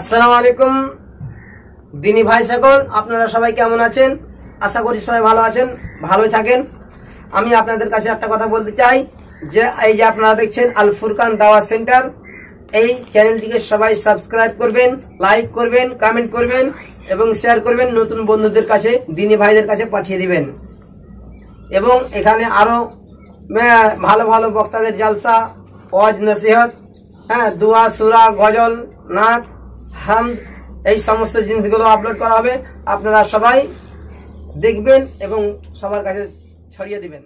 আসসালামু আলাইকুম দিনী ভাই সকল আপনারা সবাই কেমন আছেন আশা করি সবাই ভালো আছেন ভালোই থাকেন আমি আপনাদের কাছে একটা কথা বলতে চাই যে এই যে আপনারা দেখছেন আল ফুরকান দাওয়া সেন্টার এই চ্যানেলটিকে সবাই সাবস্ক্রাইব করবেন লাইক করবেন কমেন্ট করবেন এবং শেয়ার করবেন নতুন বন্ধুদের কাছে দিনী ভাইদের কাছে পাঠিয়ে দিবেন এবং এখানে আরও ভালো ভালো বক্তাদের জালসা ওয়াজ নসিহত হ্যাঁ দুয়া সুরা গজল নাথ হাম এই সমস্ত জিনিসগুলো আপলোড করা হবে আপনারা সবাই দেখবেন এবং সবার কাছে ছড়িয়ে দিবেন